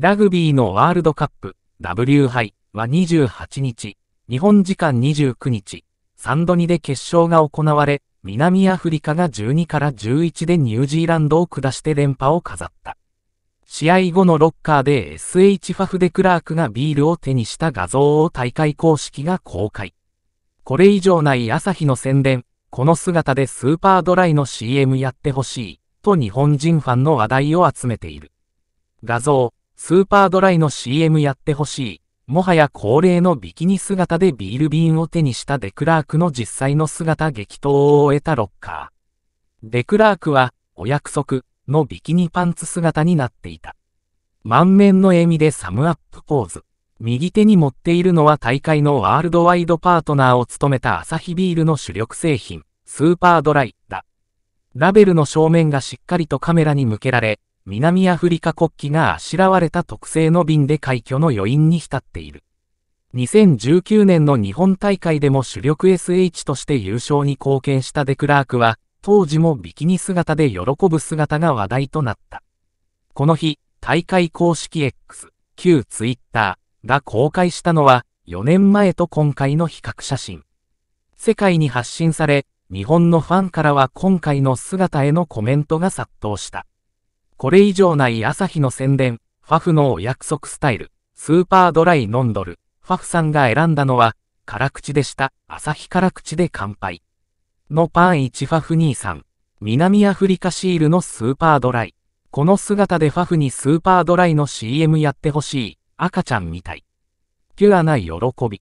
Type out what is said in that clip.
ラグビーのワールドカップ W 杯は28日、日本時間29日、サンドニで決勝が行われ、南アフリカが12から11でニュージーランドを下して連覇を飾った。試合後のロッカーで SH ファフデクラークがビールを手にした画像を大会公式が公開。これ以上ない朝日の宣伝、この姿でスーパードライの CM やってほしい、と日本人ファンの話題を集めている。画像、スーパードライの CM やってほしい。もはや恒例のビキニ姿でビール瓶を手にしたデクラークの実際の姿激闘を終えたロッカー。デクラークは、お約束のビキニパンツ姿になっていた。満面の笑みでサムアップポーズ。右手に持っているのは大会のワールドワイドパートナーを務めたアサヒビールの主力製品、スーパードライだ。ラベルの正面がしっかりとカメラに向けられ、南アフリカ国旗があしらわれた特製の瓶で快挙の余韻に浸っている。2019年の日本大会でも主力 SH として優勝に貢献したデクラークは、当時もビキニ姿で喜ぶ姿が話題となった。この日、大会公式 X、旧 Twitter が公開したのは、4年前と今回の比較写真。世界に発信され、日本のファンからは今回の姿へのコメントが殺到した。これ以上ない朝日の宣伝、ファフのお約束スタイル、スーパードライノンドル。ファフさんが選んだのは、辛口でした、朝日辛口で乾杯。のパン1ファフ23、南アフリカシールのスーパードライ。この姿でファフにスーパードライの CM やってほしい、赤ちゃんみたい。ピュアな喜び。